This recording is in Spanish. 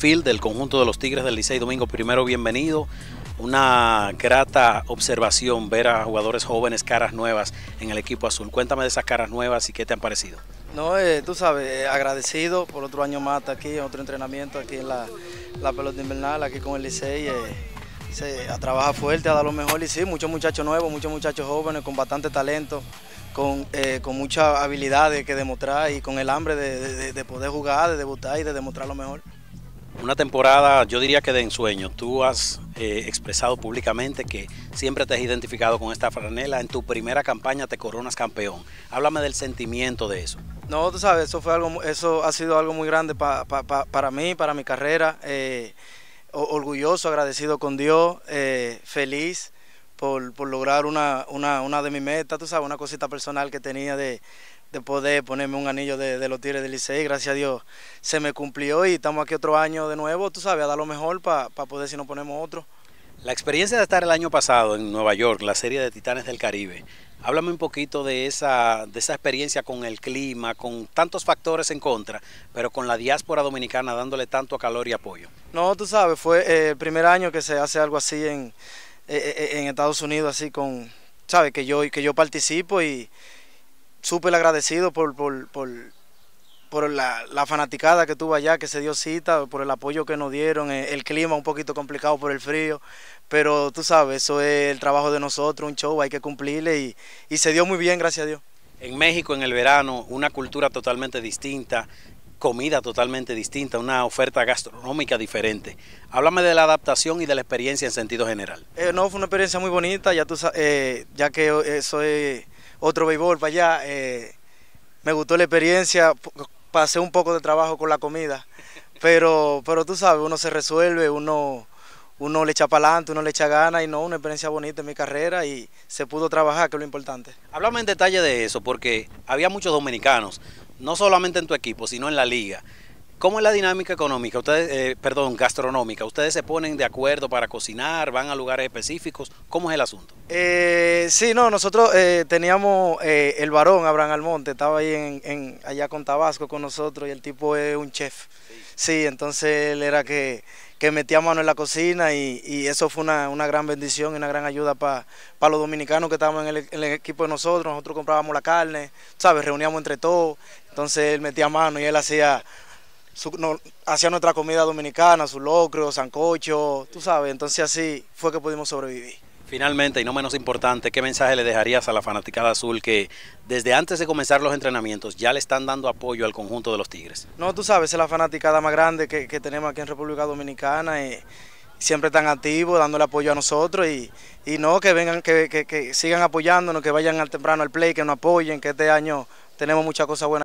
del conjunto de los Tigres del Licey. Domingo, primero, bienvenido. Una grata observación ver a jugadores jóvenes, caras nuevas en el equipo azul. Cuéntame de esas caras nuevas y qué te han parecido. No, eh, tú sabes, eh, agradecido por otro año más aquí, otro entrenamiento aquí en la, pelota invernal, aquí con el Licey. Eh, se trabaja fuerte, a dar lo mejor y sí, muchos muchachos nuevos, muchos muchachos jóvenes con bastante talento. Con, eh, con, muchas habilidades que demostrar y con el hambre de poder jugar, de debutar y de demostrar lo mejor una temporada, yo diría que de ensueño. Tú has eh, expresado públicamente que siempre te has identificado con esta franela. En tu primera campaña te coronas campeón. Háblame del sentimiento de eso. No, tú sabes, eso, fue algo, eso ha sido algo muy grande para mí, para mi carrera. Eh, orgulloso, agradecido con Dios, eh, feliz por, lograr una, de mis metas, tú sabes, una cosita personal que tenía de, de poder ponerme un anillo de, los Tigres del Licey. Gracias a Dios se me cumplió y estamos aquí otro año de nuevo, tú sabes, a dar lo mejor para poder si no ponemos otro. La experiencia de estar el año pasado en Nueva York, la serie de Titanes del Caribe, háblame un poquito de esa, de esa experiencia con el clima, con tantos factores en contra, pero con la diáspora dominicana dándole tanto calor y apoyo. No, tú sabes, fue eh, el primer año que se hace algo así en, eh, eh, eh, en Estados Unidos así con, ¿sabes? Que yo, que yo participo y súper agradecido por, por, por, la, fanaticada que tuvo allá, que se dio cita, por el apoyo que nos dieron, el, clima un poquito complicado por el frío, pero tú sabes, eso es el trabajo de nosotros, un show, hay que cumplirle y, y se dio muy bien, gracias a Dios. En México en el verano, una cultura totalmente distinta, comida totalmente distinta, una oferta gastronómica diferente. Háblame de la adaptación y de la experiencia en sentido general. Eh, no, fue una experiencia muy bonita, ya, tú, eh, ya que soy otro béisbol para allá. Eh, me gustó la experiencia, pasé un poco de trabajo con la comida, pero, pero tú sabes, uno se resuelve, uno uno le echa para adelante, uno le echa ganas y no, una experiencia bonita en mi carrera y se pudo trabajar, que es lo importante. Háblame en detalle de eso, porque había muchos dominicanos, no solamente en tu equipo, sino en la liga. ¿Cómo es la dinámica económica? Ustedes, eh, perdón, gastronómica. ¿Ustedes se ponen de acuerdo para cocinar? ¿Van a lugares específicos? ¿Cómo es el asunto? Eh, sí, no, nosotros eh, teníamos eh, el varón, Abraham Almonte, estaba ahí en, en, allá con Tabasco con nosotros y el tipo es un chef. Sí, entonces él era que, que metía mano en la cocina y, eso fue una, gran bendición y una gran ayuda para los dominicanos que estaban en el, equipo de nosotros. Nosotros comprábamos la carne, ¿sabes? Reuníamos entre todos. Entonces él metía mano y él hacía, hacía nuestra comida dominicana, su locro, sancocho, tú sabes. Entonces así fue que pudimos sobrevivir. Finalmente, y no menos importante, ¿qué mensaje le dejarías a la fanaticada azul que desde antes de comenzar los entrenamientos ya le están dando apoyo al conjunto de los Tigres? No, tú sabes, es la fanaticada más grande que, tenemos aquí en República Dominicana y siempre tan activos, dándole apoyo a nosotros y, no, que vengan, que, que sigan apoyándonos, que vayan al temprano al play, que nos apoyen, que este año tenemos muchas cosas buenas.